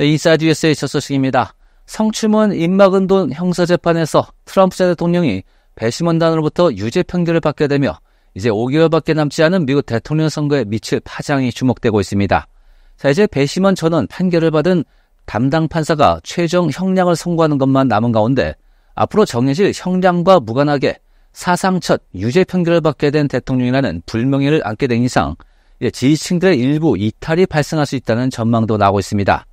네, 인사이드 USA 첫 소식입니다. 성추문 입막은돈 형사재판에서 트럼프 전 대통령이 배심원단으로부터 유죄 판결을 받게 되며 이제 5개월밖에 남지 않은 미국 대통령 선거에 미칠 파장이 주목되고 있습니다. 자, 이제 배심원 전원 판결을 받은 담당 판사가 최종 형량을 선고하는 것만 남은 가운데 앞으로 정해질 형량과 무관하게 사상 첫 유죄 판결을 받게 된 대통령이라는 불명예를 안게 된 이상 지지층들의 일부 이탈이 발생할 수 있다는 전망도 나오고 있습니다.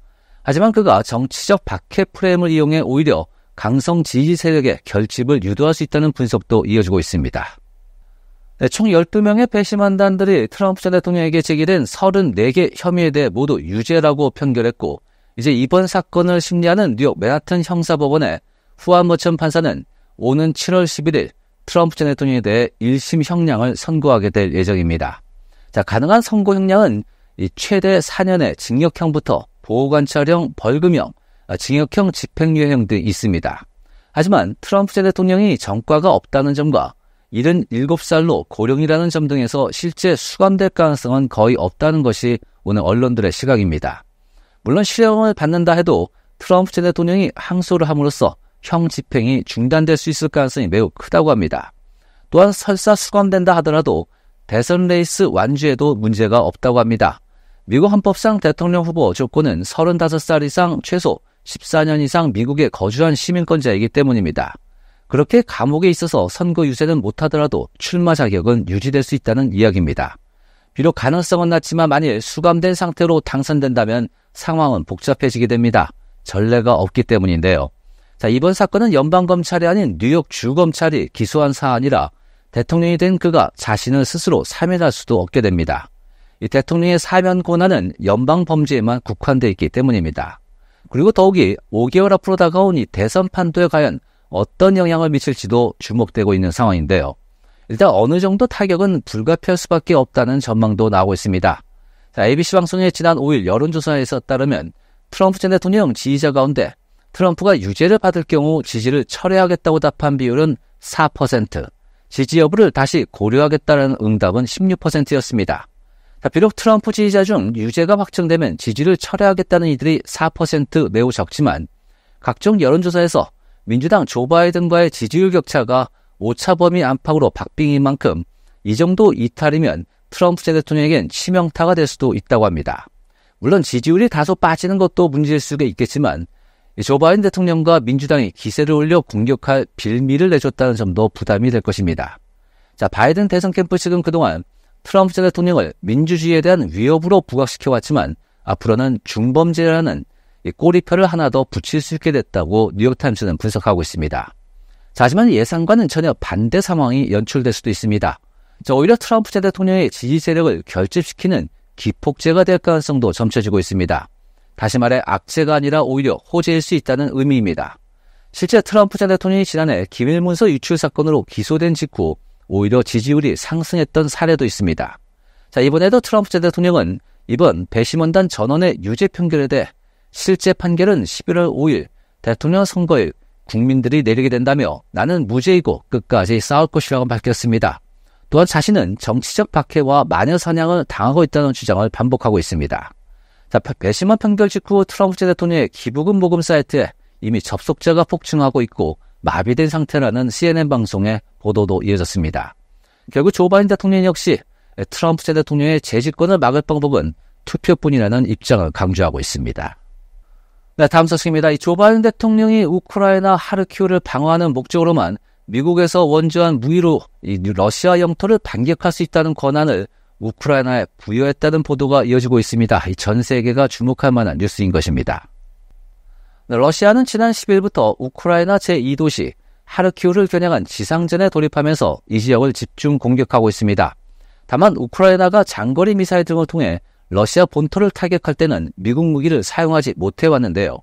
하지만 그가 정치적 박해 프레임을 이용해 오히려 강성 지지 세력의 결집을 유도할 수 있다는 분석도 이어지고 있습니다. 네, 총 12명의 배심한단들이 트럼프 전 대통령에게 제기된 34개 혐의에 대해 모두 유죄라고 판결했고 이제 이번 사건을 심리하는 뉴욕 맨하튼 형사법원의 후안 머천 판사는 오는 7월 11일 트럼프 전 대통령에 대해 1심 형량을 선고하게 될 예정입니다. 자, 가능한 선고 형량은 최대 4년의 징역형부터 보호관찰형, 벌금형, 아, 징역형 집행유예형 등이 있습니다. 하지만 트럼프 전 대통령이 전과가 없다는 점과 77살로 고령이라는 점 등에서 실제 수감될 가능성은 거의 없다는 것이 오늘 언론들의 시각입니다. 물론 실형을 받는다 해도 트럼프 전 대통령이 항소를 함으로써 형 집행이 중단될 수 있을 가능성이 매우 크다고 합니다. 또한 설사 수감된다 하더라도 대선 레이스 완주에도 문제가 없다고 합니다. 미국 헌법상 대통령 후보 조건은 35살 이상 최소 14년 이상 미국에 거주한 시민권자이기 때문입니다. 그렇게 감옥에 있어서 선거 유세는 못하더라도 출마 자격은 유지될 수 있다는 이야기입니다. 비록 가능성은 낮지만 만일 수감된 상태로 당선된다면 상황은 복잡해지게 됩니다. 전례가 없기 때문인데요. 자, 이번 사건은 연방검찰이 아닌 뉴욕 주검찰이 기소한 사안이라 대통령이 된 그가 자신을 스스로 사면할 수도 없게 됩니다. 이 대통령의 사면 권한은 연방 범죄에만 국한되어 있기 때문입니다. 그리고 더욱이 5개월 앞으로 다가온 이 대선 판도에 과연 어떤 영향을 미칠지도 주목되고 있는 상황인데요. 일단 어느 정도 타격은 불가피할 수밖에 없다는 전망도 나오고 있습니다. 자, ABC 방송의 지난 5일 여론조사에서 따르면 트럼프 전 대통령 지지자 가운데 트럼프가 유죄를 받을 경우 지지를 철회하겠다고 답한 비율은 4%, 지지 여부를 다시 고려하겠다는 응답은 16%였습니다. 자, 비록 트럼프 지지자 중 유죄가 확정되면 지지를 철회하겠다는 이들이 4% 매우 적지만 각종 여론조사에서 민주당 조 바이든과의 지지율 격차가 오차 범위 안팎으로 박빙인 만큼 이 정도 이탈이면 트럼프 제 대통령에겐 치명타가 될 수도 있다고 합니다. 물론 지지율이 다소 빠지는 것도 문제일 수가 있겠지만 조 바이든 대통령과 민주당이 기세를 올려 공격할 빌미를 내줬다는 점도 부담이 될 것입니다. 자, 바이든 대선 캠프 측은 그동안 트럼프 전 대통령을 민주주의에 대한 위협으로 부각시켜왔지만 앞으로는 중범죄라는 꼬리표를 하나 더 붙일 수 있게 됐다고 뉴욕타임스는 분석하고 있습니다. 자, 하지만 예상과는 전혀 반대 상황이 연출될 수도 있습니다. 자, 오히려 트럼프 전 대통령의 지지 세력을 결집시키는 기폭제가 될 가능성도 점쳐지고 있습니다. 다시 말해 악재가 아니라 오히려 호재일 수 있다는 의미입니다. 실제 트럼프 전 대통령이 지난해 기밀문서 유출 사건으로 기소된 직후 오히려 지지율이 상승했던 사례도 있습니다. 자, 이번에도 트럼프 전 대통령은 이번 배심원단 전원의 유죄 판결에 대해 실제 판결은 11월 5일 대통령 선거일 국민들이 내리게 된다며 나는 무죄이고 끝까지 싸울 것이라고 밝혔습니다. 또한 자신은 정치적 박해와 마녀 사냥을 당하고 있다는 주장을 반복하고 있습니다. 자, 배심원 판결 직후 트럼프 전 대통령의 기부금 모금 사이트에 이미 접속자가 폭증하고 있고 마비된 상태라는 CNN 방송에 보도도 이어졌습니다. 결국 조 바이든 대통령 역시 트럼프 전 대통령의 재집권을 막을 방법은 투표뿐이라는 입장을 강조하고 있습니다. 네, 다음 소식입니다. 조 바이든 대통령이 우크라이나 하르키우를 방어하는 목적으로만 미국에서 원조한 무의로 러시아 영토를 반격할 수 있다는 권한을 우크라이나에 부여했다는 보도가 이어지고 있습니다. 이 전 세계가 주목할 만한 뉴스인 것입니다. 네, 러시아는 지난 10일부터 우크라이나 제2도시 하르키우를 겨냥한 지상전에 돌입하면서 이 지역을 집중 공격하고 있습니다. 다만 우크라이나가 장거리 미사일 등을 통해 러시아 본토를 타격할 때는 미국 무기를 사용하지 못해왔는데요.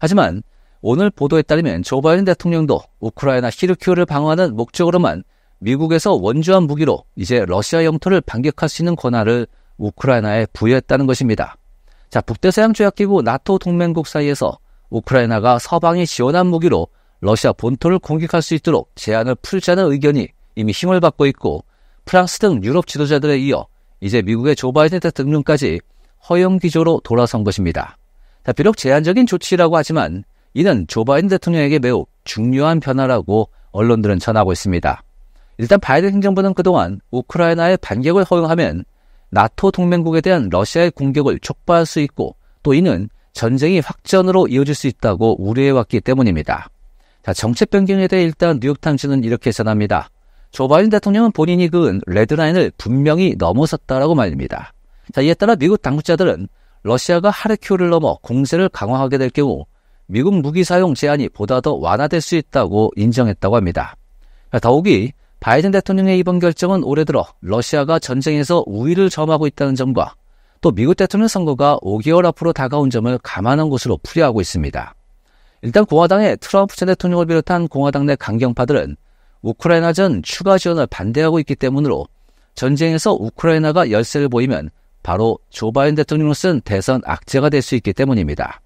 하지만 오늘 보도에 따르면 조 바이든 대통령도 우크라이나 히르키우를 방어하는 목적으로만 미국에서 원주한 무기로 이제 러시아 영토를 반격할 수 있는 권한을 우크라이나에 부여했다는 것입니다. 자, 북대서양 조약기구 나토 동맹국 사이에서 우크라이나가 서방이 지원한 무기로 러시아 본토를 공격할 수 있도록 제한을 풀자는 의견이 이미 힘을 받고 있고 프랑스 등 유럽 지도자들에 이어 이제 미국의 조 바이든 대통령까지 허용 기조로 돌아선 것입니다. 자, 비록 제한적인 조치라고 하지만 이는 조 바이든 대통령에게 매우 중요한 변화라고 언론들은 전하고 있습니다. 일단 바이든 행정부는 그동안 우크라이나의 반격을 허용하면 나토 동맹국에 대한 러시아의 공격을 촉발할 수 있고 또 이는 전쟁이 확전으로 이어질 수 있다고 우려해왔기 때문입니다. 자, 정책 변경에 대해 일단 뉴욕타임즈는 이렇게 전합니다. 조 바이든 대통령은 본인이 그은 레드라인을 분명히 넘어섰다라고 말입니다. 자, 이에 따라 미국 당국자들은 러시아가 하르큐를 넘어 공세를 강화하게 될 경우 미국 무기 사용 제한이 보다 더 완화될 수 있다고 인정했다고 합니다. 더욱이 바이든 대통령의 이번 결정은 올해 들어 러시아가 전쟁에서 우위를 점하고 있다는 점과 또 미국 대통령 선거가 5개월 앞으로 다가온 점을 감안한 것으로 풀이하고 있습니다. 일단 공화당의 트럼프 전 대통령을 비롯한 공화당 내 강경파들은 우크라이나 전 추가 지원을 반대하고 있기 때문으로 전쟁에서 우크라이나가 열세를 보이면 바로 조 바이든 대통령을 쓴 대선 악재가 될 수 있기 때문입니다.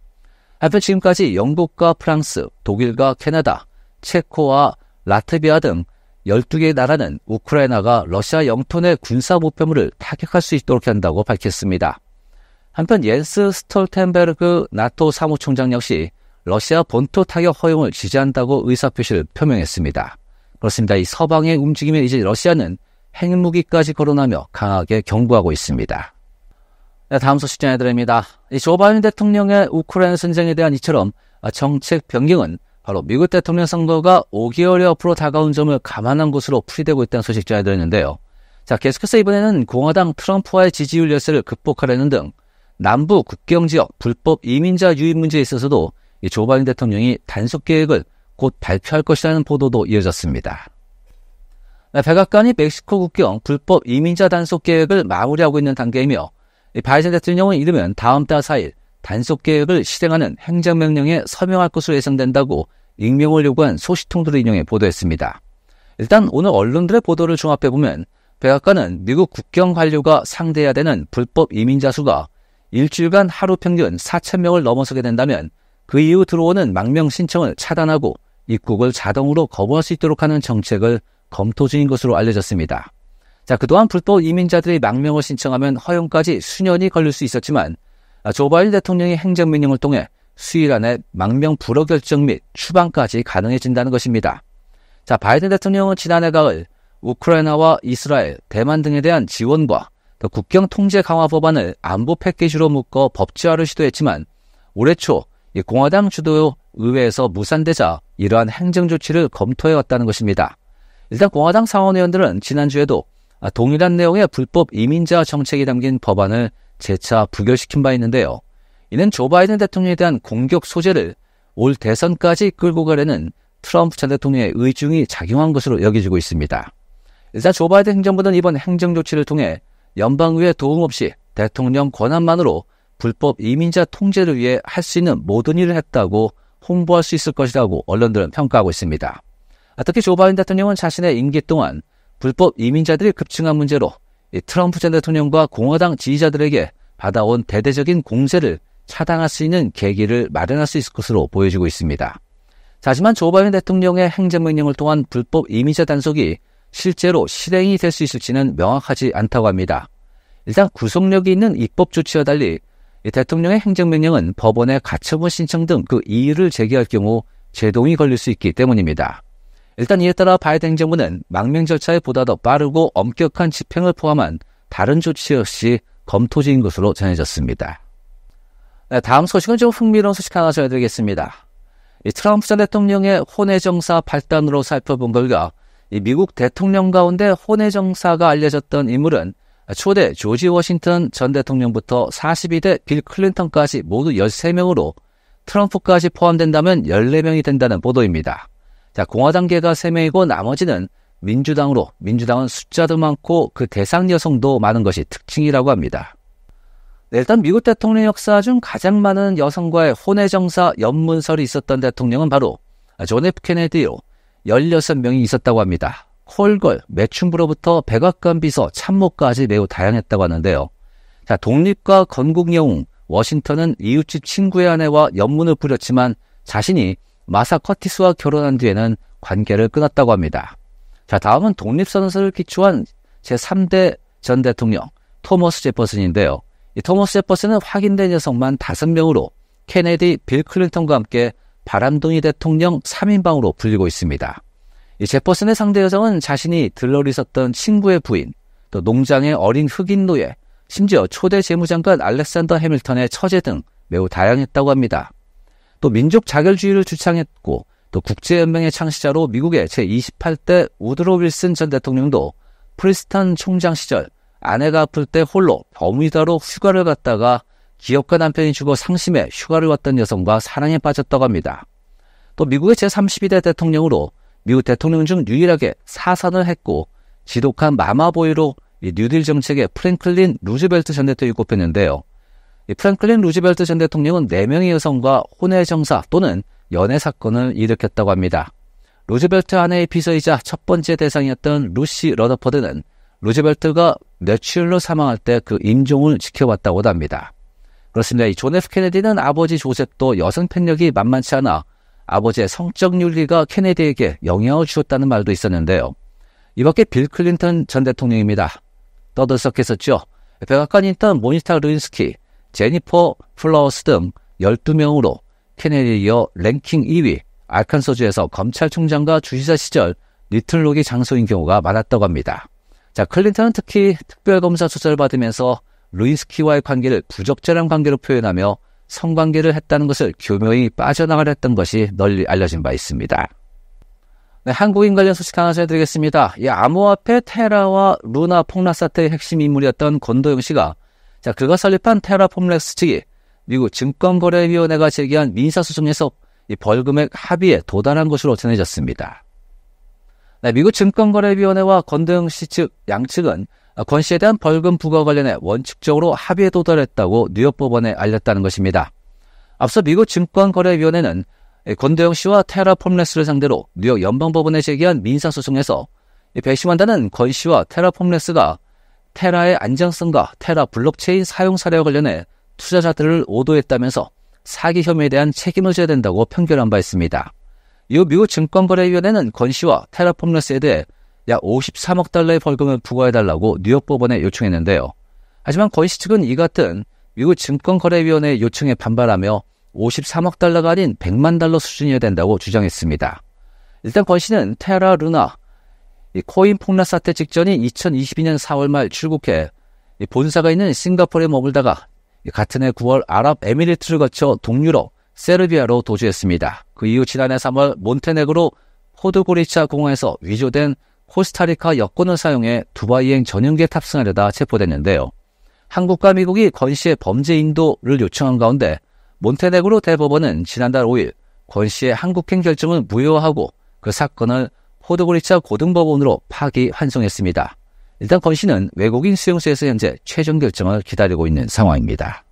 한편 지금까지 영국과 프랑스, 독일과 캐나다, 체코와 라트비아 등 12개의 나라는 우크라이나가 러시아 영토 내 군사 목표물을 타격할 수 있도록 한다고 밝혔습니다. 한편 옌스 스톨텐베르그 나토 사무총장 역시 러시아 본토 타격 허용을 지지한다고 의사표시를 표명했습니다. 그렇습니다. 이 서방의 움직임에 이제 러시아는 핵무기까지 거론하며 강하게 경고하고 있습니다. 네, 다음 소식 전해드립니다. 조 바이든 대통령의 우크라이나 선쟁에 대한 이처럼 정책 변경은 바로 미국 대통령 선거가 5개월여 앞으로 다가온 점을 감안한 것으로 풀이되고 있다는 소식 전해드렸는데요. 자, 계속해서 이번에는 공화당 트럼프와의 지지율 열세를 극복하려는 등 남부 국경 지역 불법 이민자 유입 문제에 있어서도 조 바이든 대통령이 단속 계획을 곧 발표할 것이라는 보도도 이어졌습니다. 네, 백악관이 멕시코 국경 불법 이민자 단속 계획을 마무리하고 있는 단계이며 바이든 대통령은 이르면 다음 달 4일 단속 계획을 실행하는 행정명령에 서명할 것으로 예상된다고 익명을 요구한 소식통들을 인용해 보도했습니다. 일단 오늘 언론들의 보도를 종합해보면 백악관은 미국 국경 관료가 상대해야 되는 불법 이민자 수가 일주일간 하루 평균 4천명을 넘어서게 된다면 그 이후 들어오는 망명 신청을 차단하고 입국을 자동으로 거부할 수 있도록 하는 정책을 검토 중인 것으로 알려졌습니다. 자, 그동안 불법 이민자들이 망명을 신청하면 허용까지 수년이 걸릴 수 있었지만 아, 조 바이든 대통령의 행정명령을 통해 수일 안에 망명 불허 결정 및 추방까지 가능해진다는 것입니다. 자, 바이든 대통령은 지난해 가을 우크라이나와 이스라엘, 대만 등에 대한 지원과 국경 통제 강화 법안을 안보 패키지로 묶어 법제화를 시도했지만 올해 초 공화당 주도 의회에서 무산되자 이러한 행정조치를 검토해왔다는 것입니다. 일단 공화당 상원의원들은 지난주에도 동일한 내용의 불법 이민자 정책이 담긴 법안을 재차 부결시킨 바 있는데요. 이는 조 바이든 대통령에 대한 공격 소재를 올 대선까지 끌고 가려는 트럼프 전 대통령의 의중이 작용한 것으로 여겨지고 있습니다. 일단 조 바이든 행정부는 이번 행정조치를 통해 연방의회 도움 없이 대통령 권한만으로 불법 이민자 통제를 위해 할 수 있는 모든 일을 했다고 홍보할 수 있을 것이라고 언론들은 평가하고 있습니다. 아, 특히 조 바이든 대통령은 자신의 임기 동안 불법 이민자들이 급증한 문제로 트럼프 전 대통령과 공화당 지지자들에게 받아온 대대적인 공세를 차단할 수 있는 계기를 마련할 수 있을 것으로 보여지고 있습니다. 하지만 조 바이든 대통령의 행정명령을 통한 불법 이민자 단속이 실제로 실행이 될 수 있을지는 명확하지 않다고 합니다. 일단 구속력이 있는 입법 조치와 달리 대통령의 행정명령은 법원의 가처분 신청 등 그 이의를 제기할 경우 제동이 걸릴 수 있기 때문입니다. 일단 이에 따라 바이든 행정부는 망명 절차에 보다 더 빠르고 엄격한 집행을 포함한 다른 조치 역시 검토 중인 것으로 전해졌습니다. 네, 다음 소식은 좀 흥미로운 소식 하나 전해드리겠습니다. 트럼프 전 대통령의 혼외정사 발단으로 살펴본 결과 미국 대통령 가운데 혼외정사가 알려졌던 인물은 초대 조지 워싱턴 전 대통령부터 42대 빌 클린턴까지 모두 13명으로 트럼프까지 포함된다면 14명이 된다는 보도입니다. 자, 공화당계가 3명이고 나머지는 민주당으로 민주당은 숫자도 많고 그 대상 여성도 많은 것이 특징이라고 합니다. 네, 일단 미국 대통령 역사 중 가장 많은 여성과의 혼외 정사 연문설이 있었던 대통령은 바로 존 F 케네디로 16명이 있었다고 합니다. 헐걸, 매춘부로부터 백악관 비서, 참모까지 매우 다양했다고 하는데요. 자, 독립과 건국영웅 워싱턴은 이웃집 친구의 아내와 연문을 부렸지만 자신이 마사 커티스와 결혼한 뒤에는 관계를 끊었다고 합니다. 자, 다음은 독립선언서를 기초한 제3대 전 대통령 토머스 제퍼슨인데요. 이 토머스 제퍼슨은 확인된 여성만 5명으로 케네디, 빌 클린턴과 함께 바람둥이 대통령 3인방으로 불리고 있습니다. 제퍼슨의 상대 여성은 자신이 들러리 섰던 친구의 부인, 또 농장의 어린 흑인 노예, 심지어 초대 재무장관 알렉산더 해밀턴의 처제 등 매우 다양했다고 합니다. 또 민족 자결주의를 주창했고 또 국제연맹의 창시자로 미국의 제28대 우드로 윌슨 전 대통령도 프리스턴 총장 시절 아내가 아플 때 홀로 범위다로 휴가를 갔다가 기업가 남편이 죽어 상심해 휴가를 왔던 여성과 사랑에 빠졌다고 합니다. 또 미국의 제32대 대통령으로 미국 대통령 중 유일하게 사산을 했고 지독한 마마보이로 뉴딜 정책의 프랭클린 루즈벨트 전 대통령이 꼽혔는데요. 프랭클린 루즈벨트 전 대통령은 4명의 여성과 혼외 정사 또는 연애 사건을 일으켰다고 합니다. 루즈벨트 아내의 비서이자 첫 번째 대상이었던 루시 러더퍼드는 루즈벨트가 뇌출로 사망할 때 그 임종을 지켜왔다고도 합니다. 그렇습니다. 이존 F 케네디는 아버지 조셉도 여성 편력이 만만치 않아 아버지의 성적 윤리가 케네디에게 영향을 주었다는 말도 있었는데요. 이밖에 빌 클린턴 전 대통령입니다. 떠들썩했었죠. 백악관 인턴 모니타 스루인스키 제니퍼 플라워스 등 12명으로 케네디에 이어 랭킹 2위 알칸소주에서 검찰총장과 주지사 시절 리틀록이 장소인 경우가 많았다고 합니다. 자, 클린턴은 특히 특별검사 수사를 받으면서 루인스키와의 관계를 부적절한 관계로 표현하며 성관계를 했다는 것을 교묘히 빠져나가렸던 것이 널리 알려진 바 있습니다. 네, 한국인 관련 소식 하나 전해드리겠습니다. 이 암호화폐 테라와 루나 폭락 사태의 핵심 인물이었던 권도영 씨가 자 그가 설립한 테라폼렉스 측이 미국 증권거래위원회가 제기한 민사소송에서 이 벌금액 합의에 도달한 것으로 전해졌습니다. 네, 미국 증권거래위원회와 권도영 씨 측 양측은 권 씨에 대한 벌금 부과 관련해 원칙적으로 합의에 도달했다고 뉴욕 법원에 알렸다는 것입니다. 앞서 미국 증권거래위원회는 권대영 씨와 테라 폼레스를 상대로 뉴욕 연방법원에 제기한 민사소송에서 배심한다는 권 씨와 테라 폼레스가 테라의 안정성과 테라 블록체인 사용 사례와 관련해 투자자들을 오도했다면서 사기 혐의에 대한 책임을 져야 된다고 편결한 바 있습니다. 이후 미국 증권거래위원회는 권 씨와 테라폼레스에 대해 약 53억 달러의 벌금을 부과해달라고 뉴욕 법원에 요청했는데요. 하지만 거이시 측은 이 같은 미국 증권거래위원회 요청에 반발하며 53억 달러가 아닌 100만 달러 수준이어야 된다고 주장했습니다. 일단 거시는 테라 루나 코인 폭락 사태 직전인 2022년 4월 말 출국해 본사가 있는 싱가포르에 머물다가 같은 해 9월 아랍에미리트를 거쳐 동유럽 세르비아로 도주했습니다. 그 이후 지난해 3월 몬테네그로 포드고리차 공항에서 위조된 코스타리카 여권을 사용해 두바이행 전용기에 탑승하려다 체포됐는데요. 한국과 미국이 권 씨의 범죄 인도를 요청한 가운데 몬테네그로 대법원은 지난달 5일 권 씨의 한국행 결정을 무효화하고 그 사건을 포드고리차 고등법원으로 파기 환송했습니다. 일단 권 씨는 외국인 수용소에서 현재 최종 결정을 기다리고 있는 상황입니다.